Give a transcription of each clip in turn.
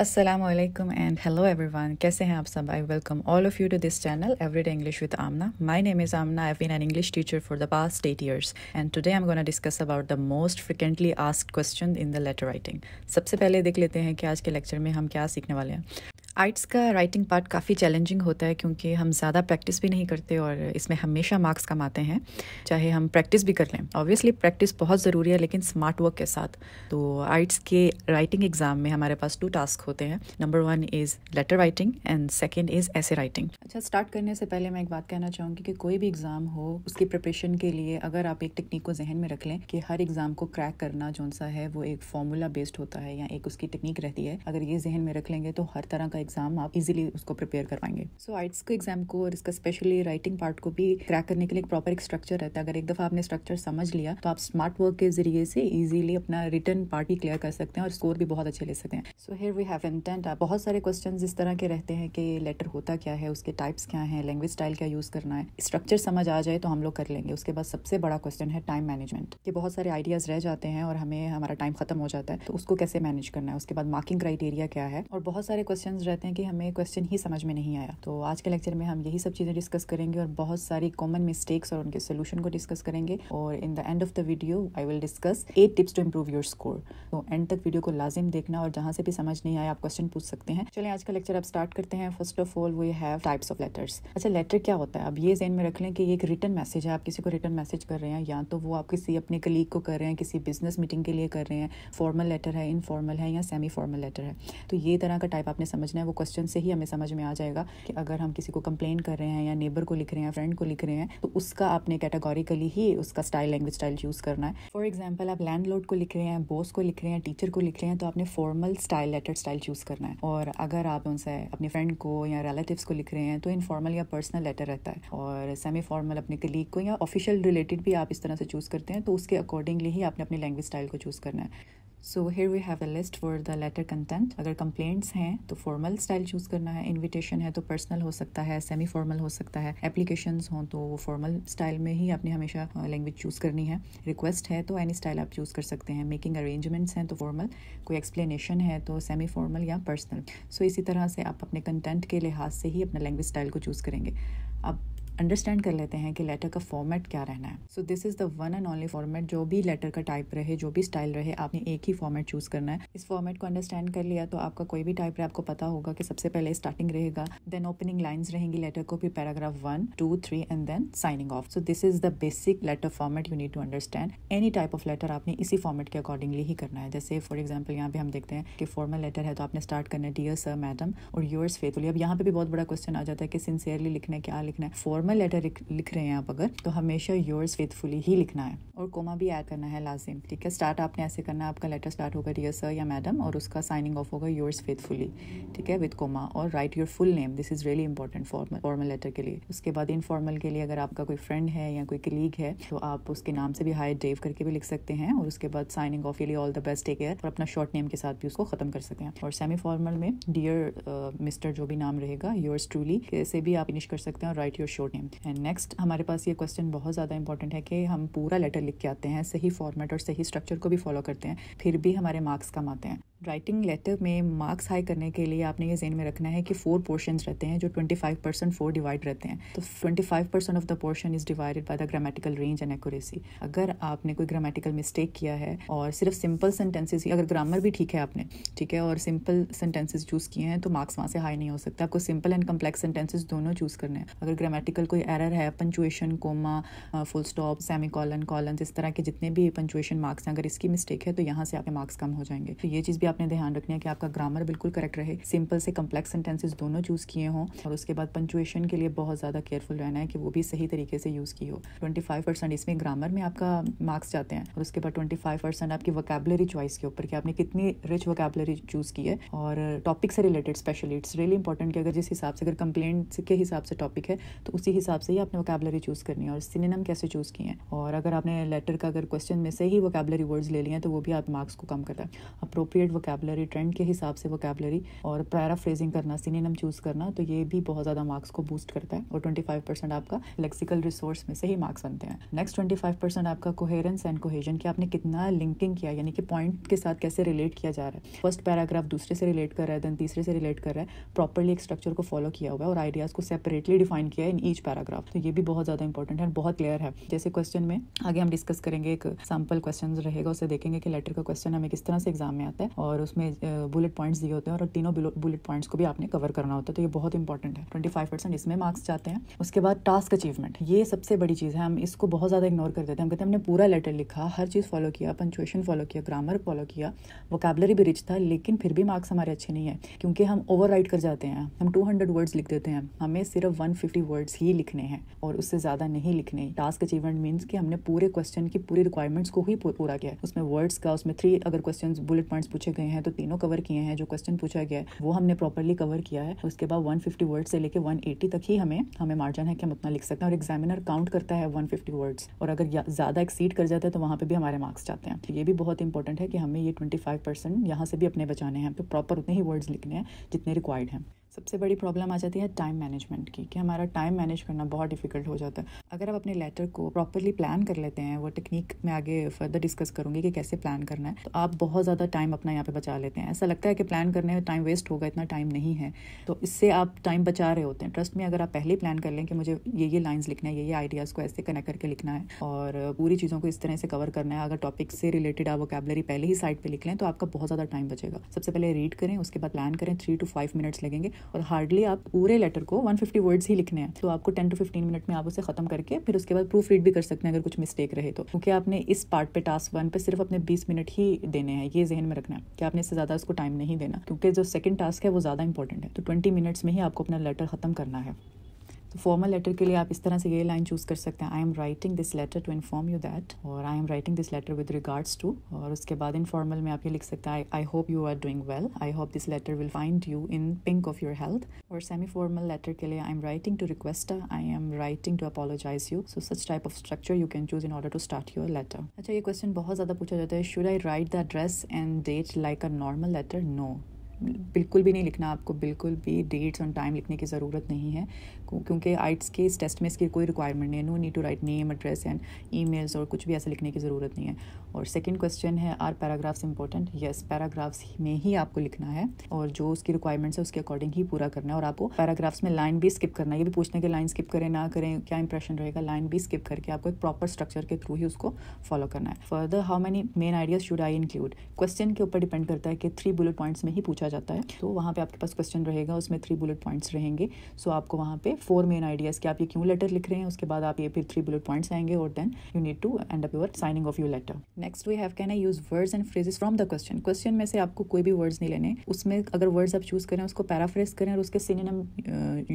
Aslam and hello everyone कैसे हैं आप सब I welcome all of you to this channel everyday English with Amna my name is Amna I been an English teacher for the past eight years and today I am gonna discuss about the most frequently ask question in the letter writing सबसे पहले देख लेते हैं कि आज के lecture में हम क्या सीखने वाले हैं आर्ट्स का राइटिंग पार्ट काफ़ी चैलेंजिंग होता है क्योंकि हम ज़्यादा प्रैक्टिस भी नहीं करते और इसमें हमेशा मार्क्स कम आते हैं चाहे हम प्रैक्टिस भी कर लें ऑब्वियसली प्रैक्टिस बहुत ज़रूरी है लेकिन स्मार्ट वर्क के साथ तो आर्ट्स के राइटिंग एग्ज़ाम में हमारे पास टू टास्क होते हैं number one is letter writing and second is essay writing अच्छा स्टार्ट करने से पहले मैं एक बात कहना चाहूँगी कि कोई भी एग्ज़ाम हो उसकी प्रिपरेशन के लिए अगर आप एक टेक्निक को जहन में रख लें कि हर एग्ज़ाम को क्रैक करना जो सा है वो एक फॉर्मूला बेस्ड होता है या एक उसकी टेक्निक रहती है अगर ये जहन में रख लेंगे तो हर तरह का एग्जाम आप इजिली उसको प्रिपेयर करवाएंगे सो आइट्स के एग्जाम को और इसका स्पेशली राइटिंग पार्ट को भी क्रैक करने के लिए एक प्रॉपर एक स्ट्रक्चर रहता है अगर एक दफा आपने स्ट्रक्चर समझ लिया तो आप स्मार्ट वर्क के जरिए से इजिली अपना रिटर्न पार्ट भी क्लियर कर सकते हैं और स्कोर भी बहुत अच्छे ले सकते हैं so here we have intent आप बहुत सारे क्वेश्चन इस तरह के रहते हैं कि लेटर होता क्या है उसके टाइप्स क्या है लैंग्वेज स्टाइल क्या यूज करना है स्ट्रक्चर समझ आ जाए तो हम लोग कर लेंगे उसके बाद सबसे बड़ा क्वेश्चन है टाइम मैनेजमेंट के बहुत सारे आइडियाज रह जाते हैं और हमें हमारा टाइम खत्म हो जाता है तो उसको कैसे मैनेज करना है उसके बाद मार्किंग क्राइटेरिया क्या है और बहुत सारे क्वेश्चन जाते हैं कि हमें क्वेश्चन ही समझ में नहीं आया तो आज के लेक्चर में हम यही सब चीज़ें डिस्कस करेंगे और बहुत सारी कॉमन मिस्टेक्स और उनके सोल्यूशन को डिस्कस करेंगे और in the end of the video I will discuss eight tips to improve your score तो एंड तक वीडियो को लाजिम देखना और जहाँ से भी समझ नहीं आया आप क्वेश्चन पूछ सकते हैं चलिए आज का लेक्चर आप स्टार्ट करते हैं first of all we have types of letters अच्छा लेटर क्या होता है अब ये जेन में रख लें कि एक रिटर्न मैसेज है आप किसी को रिटर्न मैसेज कर रहे हैं या तो वो आप किसी अपने कलीग को कर रहे हैं किसी बिजनेस मीटिंग के लिए कर रहे हैं फॉर्मल लेटर है इनफॉर्मल है या सेमी फॉर्मल लेटर है तो ये तरह का टाइप आपने समझना है है वो क्वेश्चन से ही हमें समझ में आ जाएगा कि अगर हम किसी को कंप्लेन कर रहे हैं या नेबर को लिख रहे हैं फ्रेंड को लिख रहे हैं तो उसका आपने कैटेगोरिकली ही उसका स्टाइल लैंग्वेज स्टाइल चूज करना है फॉर एग्जाम्पल आप लैंड को लिख रहे हैं बॉस को लिख रहे हैं टीचर को लिख रहे हैं तो आपने formal style letter style choose करना है और अगर आप उनसे अपने फ्रेंड को या रिलेटिव को लिख रहे हैं तो इनफॉर्मल या पर्सनल लेटर रहता है और सेमी फॉर्मल अपने कलीग को या ऑफिशियल रिलेटेड भी आप इस तरह से चूज़ करते हैं तो उसके अकॉर्डिंगली ही आपने अपने लैंग्वेज स्टाइल को चूज़ करना है so here we have a list for the letter content अगर कंप्लेंट्स हैं तो फॉर्मल स्टाइल चूज करना है इनविटेशन है तो पर्सनल हो सकता है सेमी फॉर्मल हो सकता है एप्लीकेशन हों तो वो फॉर्मल स्टाइल में ही आपने हमेशा लैंग्वेज चूज करनी है रिक्वेस्ट है तो एनी स्टाइल आप चूज कर सकते हैं मेकिंग अरेंजमेंट्स हैं तो फॉर्मल कोई एक्सप्लेनेशन है तो सेमी फॉर्मल या पर्सनल सो so, इसी तरह से आप अपने कंटेंट के लिहाज से ही अपना लैंग्वेज स्टाइल को चूज करेंगे अब अंडरस्टैंड कर लेते हैं कि लेटर का फॉर्मेट क्या रहना है so this is the one and only format जो भी लेटर का टाइप रहे जो भी स्टाइल रहे आपने एक ही फॉर्मेट चूज करना है इस फॉर्मेट को अंडरस्टैंड कर लिया तो आपका कोई भी टाइप रहे आपको पता होगा कि सबसे पहले स्टार्टिंग रहेगा देन ओपनिंग लाइन्स रहेंगी लेटर को फिर paragraph one two three and then signing off so this is the basic letter format you need to understand any type of letter आपने इसी फॉर्मेट के अकॉर्डिंगली ही करना है जैसे फॉर एग्जाम्पल यहाँ पे हम देखते हैं कि फॉर्मल लेटर है तो आपने स्टार्ट करना है डियर सर मैडम और यूर्स फेथफुली अब यहाँ पे भी बहुत बड़ा क्वेश्चन आ जाता है कि सिंसियरली लिखना है क्या लिखना है फॉर नॉर्मल लेटर लिख रहे हैं आप अगर तो हमेशा योर्स फेथफुली ही लिखना है और कोमा भी ऐड करना है लाजिम ठीक है स्टार्ट आपने ऐसे करना है आपका लेटर स्टार्ट होगा डियर सर या मैडम और उसका साइनिंग ऑफ होगा योर्स फेथफुली ठीक है विद कोमा और write your full name this is really important formal formal letter के लिए उसके बाद इनफॉर्मल के लिए अगर आपका कोई फ्रेंड है या कोई कलीग है तो आप उसके नाम से भी हाई डेव करके भी लिख सकते हैं और उसके बाद साइनिंग ऑफ के लिए all the best take care और अपना शॉर्ट नेम के साथ भी उसको खत्म कर सकते हैं और सेमी फॉर्मल में डियर मिस्टर uh, जो भी नाम रहेगा योर्स ट्रूली कैसे भी आप फिनिश कर सकते हैं और राइट योर शॉर्ट हैं एंड नेक्स्ट हमारे पास ये क्वेश्चन बहुत ज़्यादा इंपॉर्टेंट है कि हम पूरा लेटर लिख के आते हैं सही फॉर्मेट और सही स्ट्रक्चर को भी फॉलो करते हैं फिर भी हमारे मार्क्स कम आते हैं राइटिंग लेटर में मार्क्स हाई करने के लिए आपने ये जेन में रखना है कि फोर पोर्शन रहते हैं जो twenty five percent four divide रहते हैं तो twenty five percent of the portion is divided by the grammatical range and accuracy अगर आपने कोई ग्रामेटिकल मिस्टेक किया है और सिर्फ सिंपल सेंटेंसेज अगर ग्रामर भी ठीक है आपने ठीक है और सिंपल सेंटेंसेज चूज़ किए हैं तो मार्क्स वहाँ से हाई नहीं हो सकता आपको सिंपल एंड कम्प्लेक्स सेंटेंसेज दोनों चूज़ करने हैं अगर ग्रामेटिकल कोई एरर है punctuation comma full stop semi colon colon इस तरह के जितने भी पंचुएशन मार्क्स हैं अगर इसकी मिस्टेक है तो यहाँ से आपके मार्क्स कम हो जाएंगे तो ये चीज़ भी आपने ध्यान रखना है कि आपका ग्रामर बिल्कुल करेक्ट रहे सिंपल से कम्प्लेक्स सेंटेंसेज दोनों चूज़ किए हों और उसके बाद पंचुएशन के लिए बहुत ज़्यादा केयरफुल रहना है कि वो भी सही तरीके से यूज़ की हो ट्वेंटी इसमें ग्रामर में आपका मार्क्स जाते हैं और उसके बाद ट्वेंटी आपकी वोकेबलरी चॉइस के ऊपर कि आपने कितनी रिच वोकेबलरी चूज़ की है और टॉपिक से related specially it's really important कि अगर जिस हिसाब से अगर कंप्लेंट के हिसाब से टॉपिक है तो उसी हिसाब से ही आपने वोकेबलरी चूज़ करनी है और सिनेम कैसे चूज़ किए हैं और अगर आपने लेटर का अगर क्वेश्चन में से ही वोकेबलरी वर्ड्स ले लिए हैं तो वो भी आप मार्क्स को कम करता है अप्रोप्रिएट वोकेबलरी ट्रेंड के हिसाब से वोकेबलरी और पैरा फ्रेजिंग करना सिनेम चूज करना तो ये भी बहुत ज़्यादा मार्क्स को बूस्ट करता है और ट्वेंटी फाइव परसेंट आपका लेक्सिकल रिसोर्स में से ही मार्क्स बनते हैं नेक्स्ट ट्वेंटी आपका कोहेरेंस एंड कोहेजन की आपने कितना लिंकिंग किया यानी कि पॉइंट के साथ कैसे रिलेट किया जा रहा है फर्स्ट पैराग्राफ दूसरे से रिलेट कर रहा है देन तीसरे से रिलेट कर रहा है प्रॉपरली एक स्ट्रक्चर को फॉलो किया हुआ है और आइडियाज़ को सेपरेटली डिफाइन किया है इन ईच पैराग्राफ तो ये भी बहुत ज़्यादा इंपॉर्टेंट है बहुत क्लियर है जैसे क्वेश्चन में आगे हम डिस्कस करेंगे एक सैम्पल क्वेश्चन रहेगा उसे देखेंगे कि लेटर का क्वेश्चन हमें किस तरह से एग्जाम में आता है और और उसमें बुलेट पॉइंट्स दिए होते हैं और तीनों बुलेट पॉइंट्स को भी आपने कवर करना होता है तो ये बहुत इंपॉर्टेंट है ट्वेंटी फाइव परसेंट इसमें मार्क्स जाते हैं उसके बाद टास्क अचीवमेंट ये सबसे बड़ी चीज़ है हम इसको बहुत ज़्यादा इग्नोर कर देते हैं हम कहते हैं हमने पूरा लेटर लिखा हर चीज़ फॉलो किया पंचुएशन फॉलो किया ग्रामर फॉलो किया वोकेबलरी भी रिच था लेकिन फिर भी मार्क्स हमारे अच्छे नहीं है क्योंकि हम ओवर कर जाते हैं हम टू हंड्रेड वर्ड्स लिख देते हैं हमें सिर्फ वन फिफ्टी वर्ड्स ही लिखने हैं और उससे ज़्यादा नहीं लिखने टास्क अचीवमेंट मीन्स कि हमने पूरे क्वेश्चन की पूरी रिक्वायरमेंट्स को ही पूरा किया उसमें वर्ड्स का उसमें थ्री अगर क्वेश्चन बुलेट पॉइंट्स पूछे पूछे गए हैं तो तीनों कवर किए हैं जो क्वेश्चन पूछा गया है वो हमने प्रॉपरली कवर किया है उसके बाद 150 वर्ड से लेके 180 तक ही हमें हमें मार्जिन है कि हम उतना लिख सकते हैं और एग्जामिनर काउंट करता है 150 वर्ड्स और अगर ज़्यादा एक्सीड कर जाता है तो वहाँ पर भी हमारे मार्क्स जाते हैं तो ये भी बहुत इंपॉर्टेंट है कि हमें ये ट्वेंटी फाइव परसेंट यहाँ से भी अपने बचाने हैं तो प्रॉपर उतने ही वर्ड्स लिखने हैं जितने रिक्वायर्ड हैं सबसे बड़ी प्रॉब्लम आ जाती है टाइम मैनेजमेंट की कि हमारा टाइम मैनेज करना बहुत डिफिकल्ट हो जाता है अगर आप अपने लेटर को प्रॉपरली प्लान कर लेते हैं वो टेक्निक मैं आगे फर्दर डिस्कस करूँगी कि कैसे प्लान करना है तो आप बहुत ज़्यादा टाइम अपना यहाँ पे बचा लेते हैं ऐसा लगता है कि प्लान करने में टाइम वेस्ट होगा इतना टाइम नहीं है तो इससे आप टाइम बचा रहे होते हैं ट्रस्ट में अगर आप पहले प्लान कर लें कि मुझे ये ये लाइन्स लिखना है ये ये आइडियाज़ को ऐसे कनेक्ट करके लिखना है और पूरी चीज़ों को इस तरह से कवर करना है अगर टॉपिक से रिलेटेड आप वोकेबलरी पहले ही साइड पर लिख लें तो आपका बहुत ज़्यादा टाइम बचेगा सबसे पहले रीड करें उसके बाद प्लान करें थ्री टू फाइव मिनट्स लगेंगे और हार्डली आप पूरे लेटर को 150 वर्ड्स ही लिखने हैं तो आपको 10 टू 15 मिनट में आप उसे खत्म करके फिर उसके बाद प्रूफ रीड भी कर सकते हैं अगर कुछ मिस्टेक रहे तो क्योंकि आपने इस पार्ट पे टास्क वन पे सिर्फ अपने बीस मिनट ही देने हैं ये जहन में रखना है कि आपने इससे ज़्यादा उसको टाइम नहीं देना क्योंकि जो सेकंड टास्क है वो ज़्यादा इंपॉर्टेंट है तो ट्वेंटी मिनट्स में ही आपको अपना लेटर खत्म करना है तो फॉर्मल लेटर के लिए आप इस तरह से ये लाइन चूज़ कर सकते हैं I am writing this letter to inform you that और I am writing this letter with regards to और उसके बाद इनफॉर्मल में आप ये लिख सकते हैं I hope you are doing well I hope this letter will find you in pink of your health और सेमी फॉर्मल लेटर के लिए I am writing to request I am writing to apologise you so such type of structure you can choose in order to start your letter अच्छा ये question बहुत ज़्यादा पूछा जाता है should I write the address and date like a normal letter no बिल्कुल भी नहीं लिखना आपको बिल्कुल भी डेट्स और टाइम लिखने की ज़रूरत नहीं है क्योंकि आइट्स के इस टेस्ट में इसकी कोई रिक्वायरमेंट नहीं है no need to write name address and e और कुछ भी ऐसा लिखने की ज़रूरत नहीं है और सेकेंड क्वेश्चन है are paragraphs important yes paragraphs में ही आपको लिखना है और जो उसकी रिक्वायरमेंट्स है उसके अकॉर्डिंग ही पूरा करना है और आपको पैराग्राफ्स में लाइन भी स्किप करना है ये भी पूछने के लाइन स्किप करें ना करें क्या इंप्रेशन रहेगा लाइन भी स्किप करके आपको एक प्रॉपर स्ट्रक्चर के थ्रू ही उसको फॉलो करना है further how many main ideas should I include question के ऊपर डिपेंड करता है कि थ्री बुलेट पॉइंट्स में ही पूछा जाता है तो वहाँ पे आपके पास क्वेश्चन रहेगा उसमें थ्री बुलेट पॉइंट्स रहेंगे सो आपको वहाँ पे फोर मेन आइडियाज कि आप ये क्यों लेटर लिख रहे हैं उसके बाद आप ये फिर थ्री बुलेट पॉइंट्स आएंगे और then you need to end up your signing off your letter next we have can I use words and phrases from the question question में से आपको कोई भी वर्ड्स नहीं लेने उसमें अगर वर्ड्स आप चूज करें उसको पैराफ्रेस करें और उसके सिनेम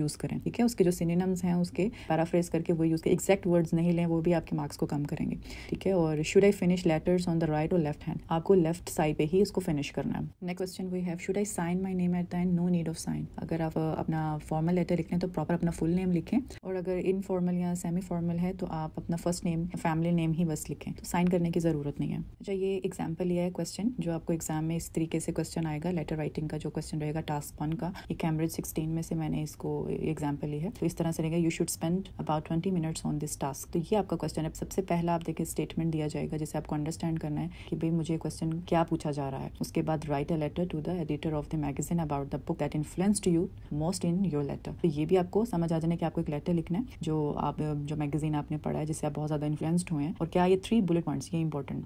यूज करें ठीक है उसके जो सिनेम्स हैं उसके पैराफ्रेस करके वो यूज करें एक्जैक्ट वर्ड्स नहीं लें वो भी आपके मार्क्स को कम करेंगे ठीक है और should I finish letters on the right और लेफ्ट हैंड आपको लेफ्ट साइड पे ही इसको फिनिश करना है next question we have should I sign my name at the end no need of sign अगर आप अपना फॉर्मल लेटर लिखें तो प्रॉपर अपना फुल नेम लिखें और अगर इनफॉर्मल या सेमी फॉर्मल है तो आप अपना फर्स्ट नेम फैमिली नेम ही बस लिखें तो साइन करने की ज़रूरत ज़रूरत नहीं है अच्छा ये एग्जाम्पल ये है क्वेश्चन जो आपको एग्जाम में इस तरीके से क्वेश्चन आएगा लेटर राइटिंग का जो क्वेश्चन रहेगा टास्क वन का ये कैमरेज सिक्सटीन में से मैंने इसको एग्जाम्पल ली है तो इस तरह से रहेगा you should spend about twenty minutes on this task तो ये आपका क्वेश्चन है सबसे पहला आप देखिए स्टेटमेंट दिया जाएगा जिसे आपको अंडरस्टैंड करना है कि भाई मुझे क्वेश्चन क्या पूछा जा रहा है उसके बाद write a letter to the editor of the magazine about the book that influenced you most in your letter तो ये भी आपको समझ आ जाने की आपको एक लेटर लिखना है जो आप जो मैगजीन आपने पढ़ा है जिससे आप बहुत ज्यादा इन्फ्लुएंस्ड हुए हैं और क्या ये थ्री बुलेट पॉइंट्स ये इंपॉर्टेंट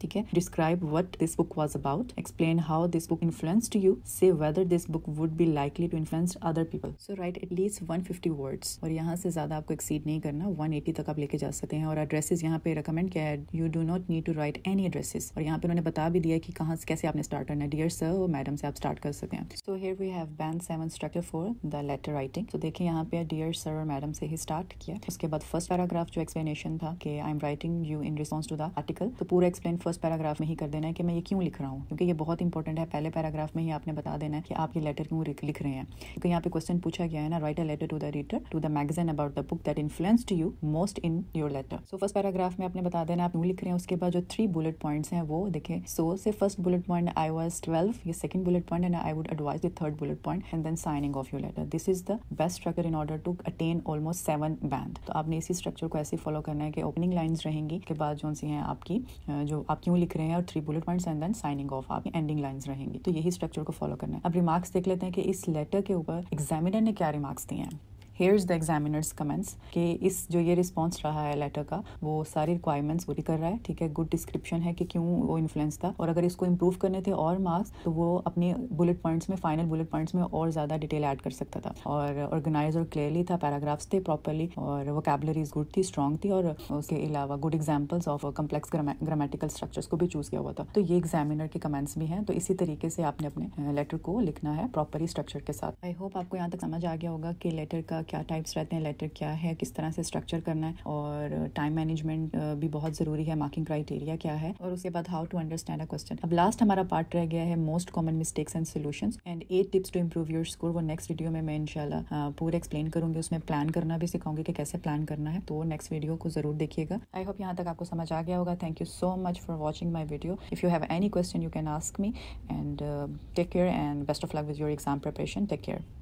ठीक है describe what this book was about explain how this book influenced you से whether this book would be likely to influence other people so write at least one fifty words और यहाँ से ज्यादा आपको exceed नहीं करना वन एटी तक आप लेके जा सकते हैं और एड्रेसेस यहाँ पे रिकमेंड किया है you do not need to write any addresses और यहाँ पे उन्होंने बता भी दिया कि कहाँ से कैसे आपने स्टार्ट करना है डियर सर और मैडम से आप स्टार्ट कर सकते हैं so here we have band seven structure for the letter writing तो देखिए यहाँ पे डियर सर और मैडम से ही स्टार्ट किया उसके बाद फर्स्ट पैराग्राफ जो एक्सप्लेनेशन था कि I am writing you in response to the article तो पूरा एक्सप्लेन फर्स्ट पैराग्राफ में ही कर देना है कि मैं ये क्यों लिख रहा हूँ क्योंकि ये बहुत इंपॉर्टेंट है पहले पैराग्राफ में ही आपने बता देना है कि आप ये लेटर क्यों लिख रहे हैं क्योंकि यहाँ पे क्वेश्चन पूछा गया है ना write a letter to the reader to the magazine about the book that influenced you most in your letter so first paragraph में आपने बता देना आप क्यों लिख रहे हैं उसके बाद जो थ्री बुलेट पॉइंट्स हैं वो देखें सो so, से first bullet point I was twelve ये second bullet point and I would advise the third bullet point and then signing off your letter this is the best structure in order to attain almost seven band तो आपने इसी structure को ऐसे follow करना है कि opening lines रहेंगी के बाद जो सी हैं आपकी जो आप आप क्यों लिख रहे हैं और three bullet points and then signing off आपकी एंडिंग लाइंस रहेंगी तो यही स्ट्रक्चर को फॉलो करना है अब रिमार्क्स देख लेते हैं कि इस लेटर के ऊपर एग्जामिनर ने क्या रिमार्क्स दिए हैं हेयर्स द एग्जामिनर्स कमेंट्स कि इस जो ये रिस्पॉन्स रहा है लेटर का वो सारी रिक्वायरमेंट्स पूरी कर रहा है ठीक है गुड डिस्क्रिप्शन है कि क्यों वो इन्फ्लुएंस था और अगर इसको इम्प्रूव करने थे और मार्क्स तो वो अपने बुलेट पॉइंट्स में फाइनल बुलेट पॉइंट्स में और ज़्यादा डिटेल ऐड कर सकता था और ऑर्गेनाइज और क्लियरली था पैराग्राफ्स थे प्रॉपरली और वो कैबलरीज गुड थी स्ट्रॉन्ग थी और उसके अलावा good examples of complex grammatical structures को भी चूज़ किया हुआ था तो ये एग्जामिनर के कमेंट्स भी हैं तो इसी तरीके से आपने अपने लेटर को लिखना है प्रॉपरली स्ट्रक्चर के साथ आई होप आपको यहाँ तक समझ आ गया होगा कि लेटर का क्या टाइप्स रहते हैं लेटर क्या है किस तरह से स्ट्रक्चर करना है और टाइम मैनेजमेंट भी बहुत ज़रूरी है मार्किंग क्राइटेरिया क्या है और उसके बाद how to understand a question अब लास्ट हमारा पार्ट रह गया है most common mistakes and solution and eight tips to improve your score वो नेक्स्ट वीडियो में मैं इनशाला पूरे एक्सप्लेन करूँगी उसमें प्लान करना भी सिखाऊंगी कि कैसे प्लान करना है तो नेक्स्ट वीडियो को ज़रूर देखिएगा आई होप यहाँ तक आपको समझ आ गया होगा thank you so much for watching my video if you have any question you can ask me and take care and best of luck with your exam preparation take care